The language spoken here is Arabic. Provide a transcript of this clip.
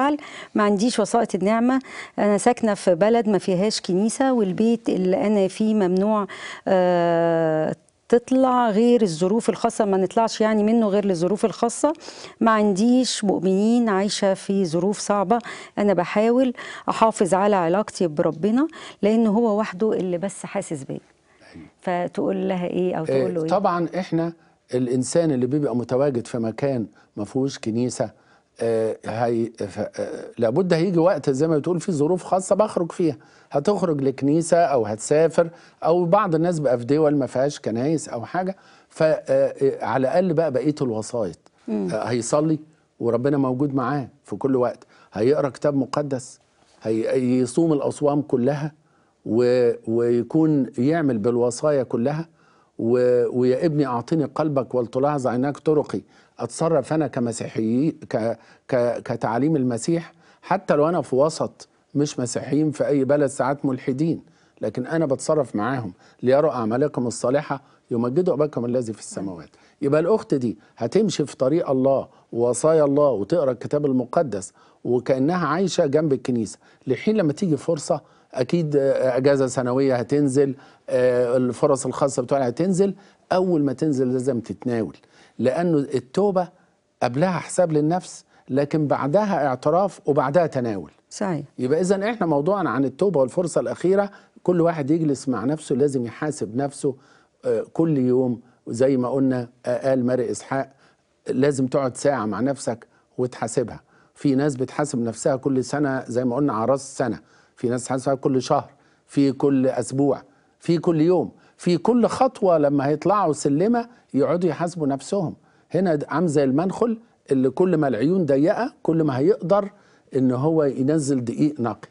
فعل ما عنديش وسائط النعمة أنا ساكنة في بلد ما فيهاش كنيسة والبيت اللي أنا فيه ممنوع آه تطلع غير الظروف الخاصة ما نطلعش يعني منه غير للظروف الخاصة ما عنديش مؤمنين عايشة في ظروف صعبة أنا بحاول أحافظ على علاقتي بربنا لأن هو وحده اللي بس حاسس بيا فتقول لها إيه أو آه، تقول له إيه طبعا إحنا الإنسان اللي بيبقى متواجد في مكان ما فيهوش كنيسة آه، هي آه، لابد هيجي وقت زي ما بتقول في ظروف خاصه بخرج فيها هتخرج لكنيسه او هتسافر او بعض الناس بقى في دول ما فيهاش كنايس او حاجه فعلى آه، الاقل بقى بقيه الوسائط هيصلي وربنا موجود معاه في كل وقت هيقرا كتاب مقدس هيصوم الاصوام كلها ويكون يعمل بالوصايا كلها و... ويا ابني أعطني قلبك ولتلاحظ عيناك طرقي أتصرف أنا كمسيحي ك... ك... كتعاليم المسيح حتى لو أنا في وسط مش مسيحيين في أي بلد ساعات ملحدين لكن أنا بتصرف معاهم ليروا أعمالكم الصالحة يمجدوا أباكم الذي في السماوات يبقى الأخت دي هتمشي في طريق الله ووصايا الله وتقرأ الكتاب المقدس وكأنها عايشة جنب الكنيسة لحين لما تيجي فرصة اكيد آه، اجازه سنويه هتنزل آه، الفرص الخاصه بتوعنا هتنزل اول ما تنزل لازم تتناول لانه التوبه قبلها حساب للنفس لكن بعدها اعتراف وبعدها تناول صحيح يبقى اذا احنا موضوعنا عن التوبه والفرصه الاخيره كل واحد يجلس مع نفسه لازم يحاسب نفسه آه، كل يوم وزي ما قلنا قال ماري اسحاق لازم تقعد ساعه مع نفسك وتحاسبها في ناس بتحاسب نفسها كل سنه زي ما قلنا على راس سنه في ناس تحاسب كل شهر في كل اسبوع في كل يوم في كل خطوه لما هيطلعوا سلمه يقعدوا يحاسبوا نفسهم هنا عامل زي المنخل اللي كل ما العيون ضيقه كل ما هيقدر ان هو ينزل دقيق نقي